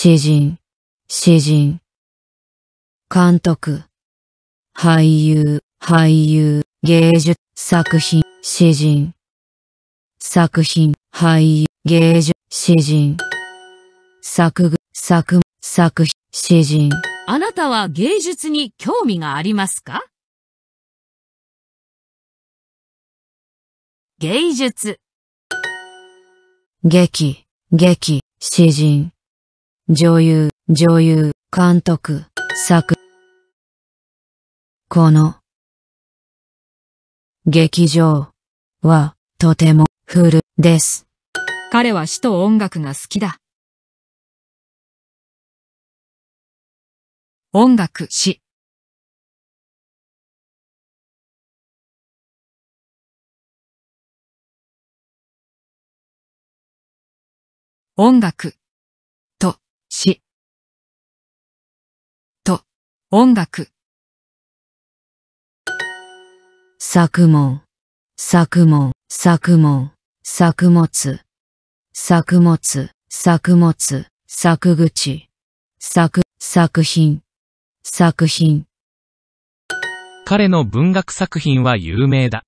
詩人、詩人。監督、俳優、俳優、芸術、作品、詩人。作品、俳優、芸術、詩人。作具、作、作品、詩人。あなたは芸術に興味がありますか芸術。劇、劇、詩人。女優、女優、監督、作。この、劇場はとてもフル、です。彼は死と音楽が好きだ。音楽詩。音楽。詩。と、音楽。作文、作文、作文、作物、作物、作物、作口、作、作品、作品。彼の文学作品は有名だ。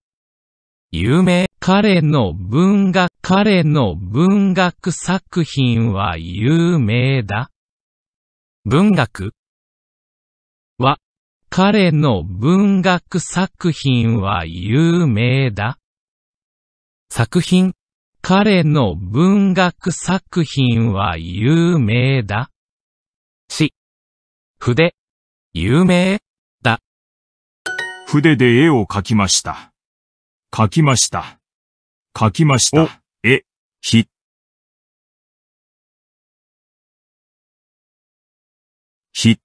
有名。彼の文学、彼の文学作品は有名だ。文学は、彼の文学作品は有名だ。作品、彼の文学作品は有名だ。し、筆、有名だ。筆で絵を描きました。書きました。書きました。え、ひ。ひ。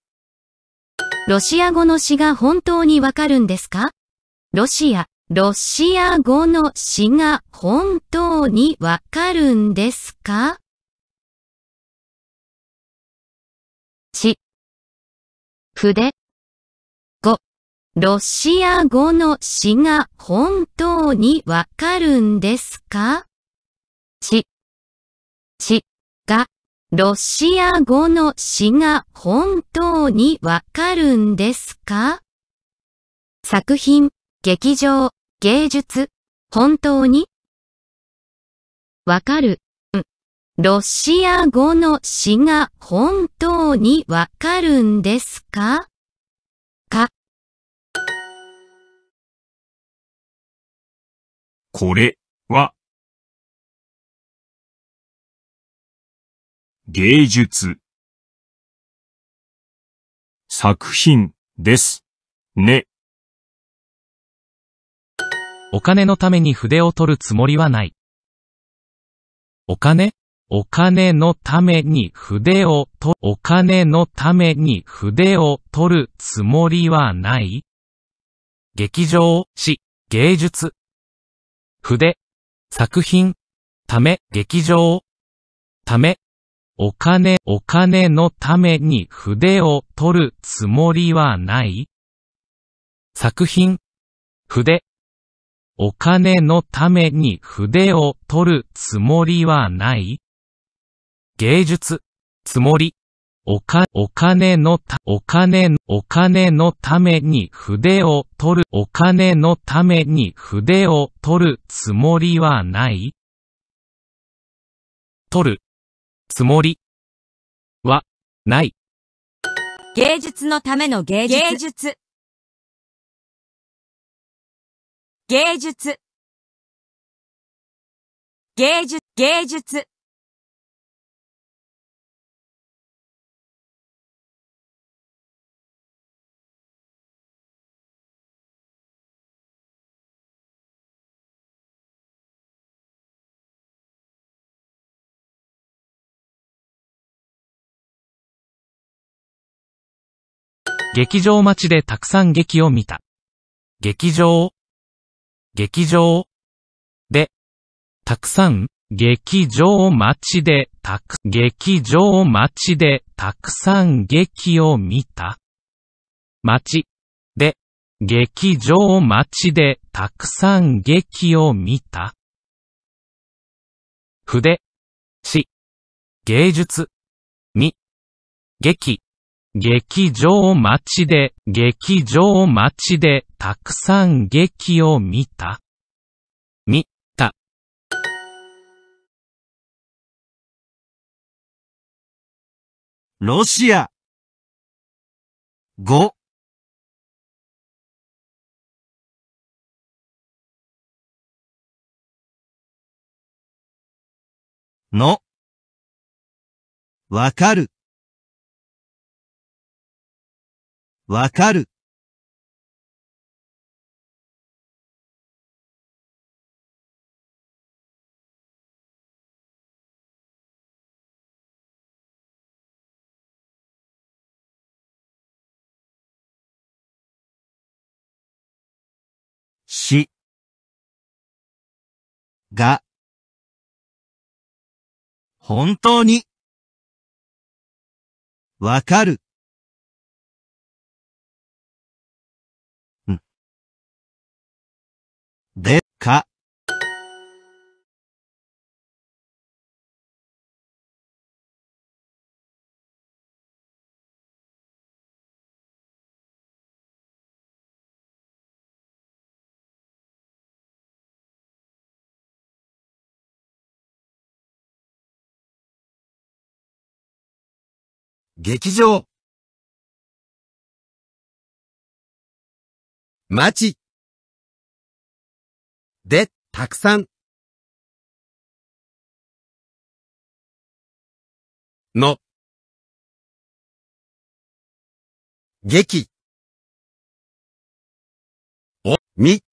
ロシア語の詩が本当にわかるんですかロシア、ロシア語の詩が本当にわかるんですか詩筆ロシア語の詩が本当にわかるんですかち、ちが、ロシア語の詩が本当にわかるんですか作品、劇場、芸術、本当にわかる。ロシア語の詩が本当にわかるんですかこれは、芸術、作品です。ね。お金のために筆を取るつもりはない。お金お金のために筆をと、お金のために筆を取るつもりはない劇場、詩、芸術、筆、作品、ため、劇場、ため、お金、お金のために筆を取るつもりはない作品、筆、お金のために筆を取るつもりはない芸術、つもり。おか、お金のた、お金お金のために筆を取る、お金のために筆を取るつもりはない取る、つもり、は、ない。芸術のための芸術。芸術。芸術。芸術。芸術劇場待ちでたくさん劇を見た。劇場、劇場、で、たくさん、劇場待ちで、たく、劇場待ちで、たくさん劇を見た。待ち、で、劇場待ちで、たくさん劇を見た。筆、詩、芸術、に、劇、劇場待ちで、劇場待ちで、たくさん劇を見た。見た。ロシア。語。の。わかる。わかる。し、が、本当に、わかる。劇場。街。で、たくさん。の。劇。お、み。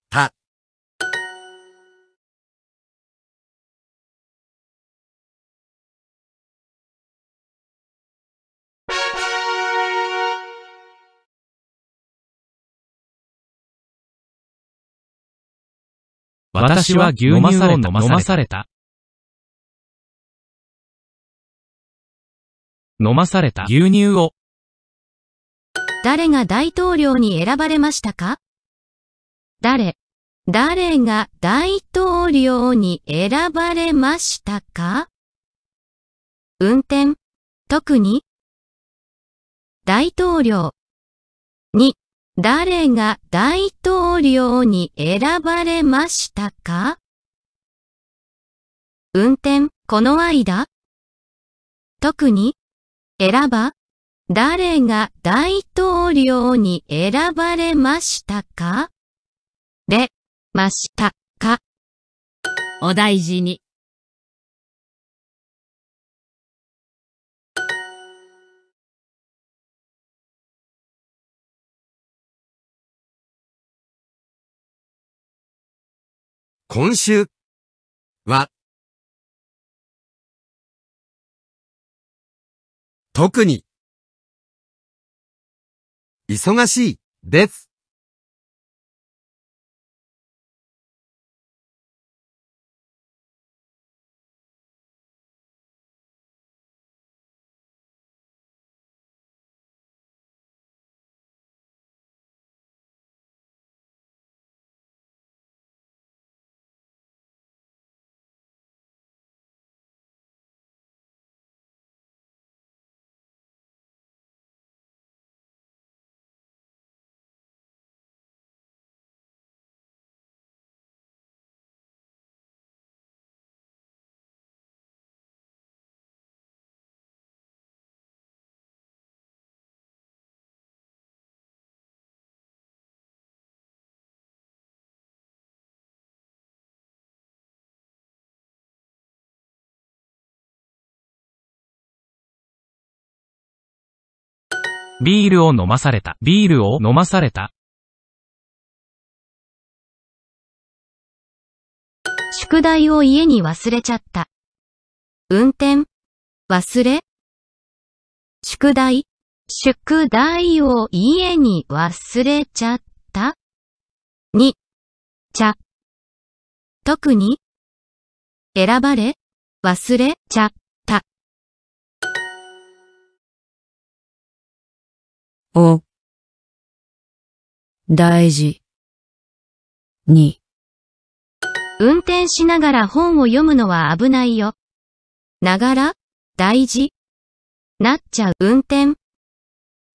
私は牛乳を飲まされた。飲まされた牛乳を。誰が大統領に選ばれましたか誰、誰が大統領に選ばれましたか運転、特に、大統領、に、誰が大統領に選ばれましたか運転、この間特に、選ば、誰が大統領に選ばれましたかで、ましたかお大事に。今週は特に忙しいです。ビールを飲まされた。ビールを飲まされた。宿題を家に忘れちゃった。運転、忘れ。宿題、宿題を家に忘れちゃった。に、ちゃ。特に、選ばれ、忘れちゃを大事に運転しながら本を読むのは危ないよ。ながら大事なっちゃう運転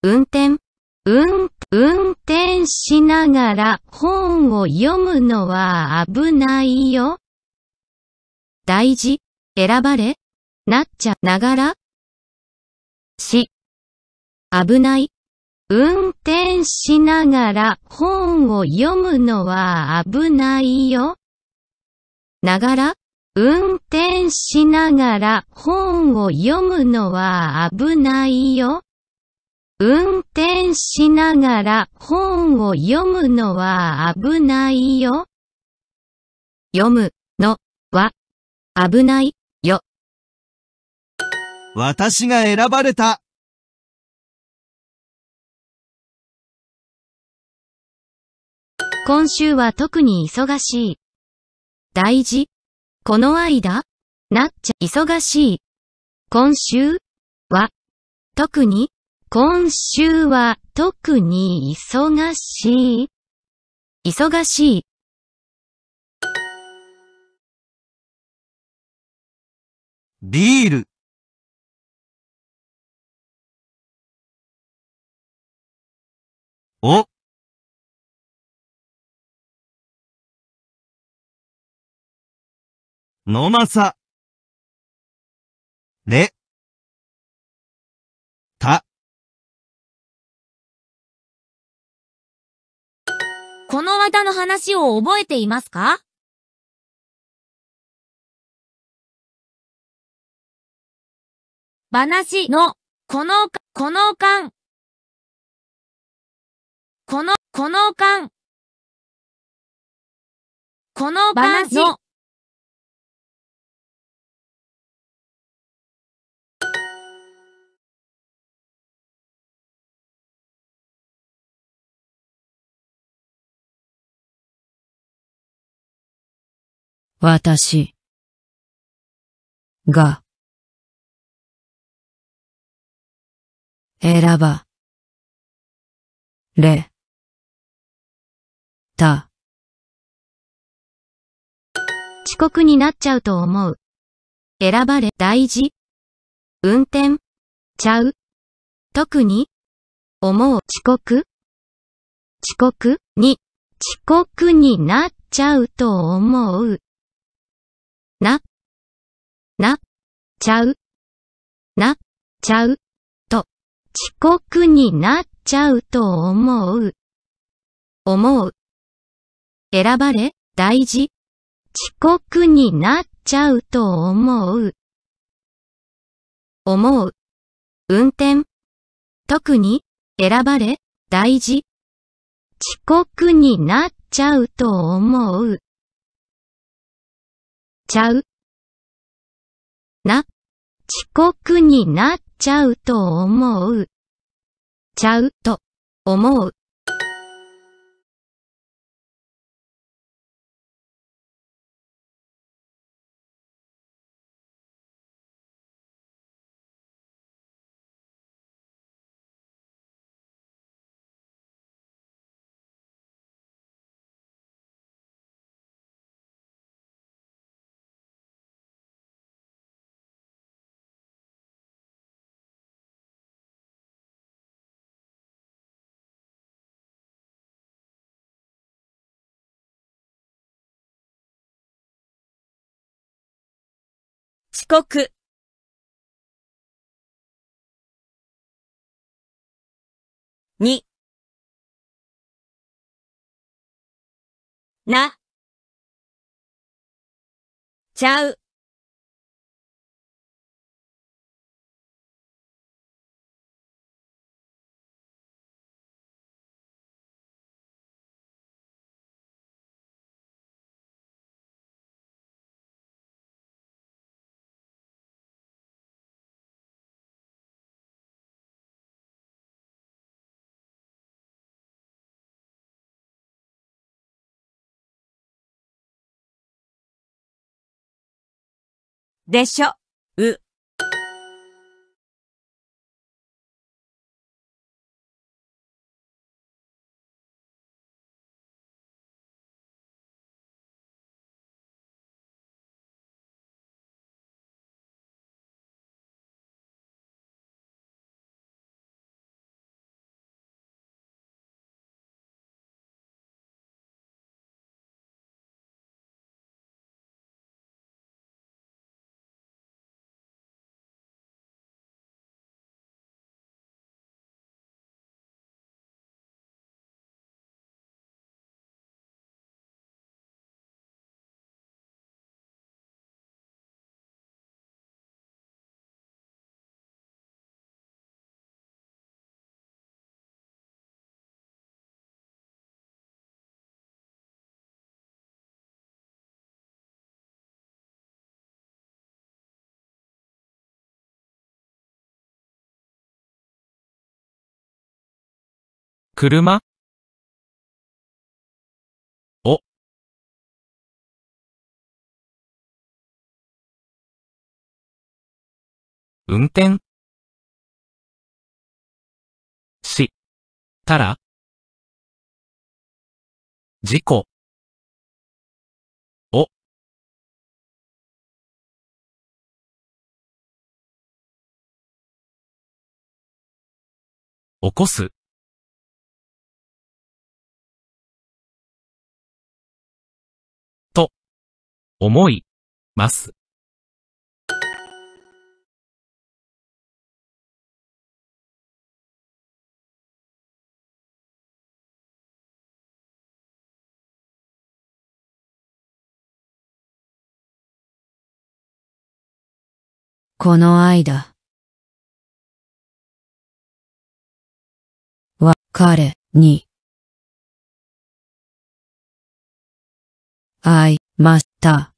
運転運運転しながら本を読むのは危ないよ。大事選ばれなっちゃながらし危ない運転しながら本を読むのは危ないよ。ながら、運転しながら本を読むのは危ないよ。運転しながら本を読むのは危ないよ。読むのは危ないよ。私が選ばれた。今週は特に忙しい。大事。この間なっちゃ忙しい。今週は特に今週は特に忙しい。忙しい。ビールのまさ、れ、た。この技の話を覚えていますか話の、この、このかん。この、このかん。この話の、私が選ばれた遅刻になっちゃうと思う。選ばれ大事運転ちゃう特に思う遅刻遅刻に遅刻になっちゃうと思う。な、な、ちゃう、な、ちゃう、と、遅刻になっちゃうと思う。思う。選ばれ、大事。遅刻になっちゃうと思う。思う。運転。特に、選ばれ、大事。遅刻になっちゃうと思う。ちゃう。な、遅刻になっちゃうと思う。ちゃうと思う。帰国になちゃうでしょ、う。車お運転したら事故お起こす思い、ます。この間。は、彼に。会いまた。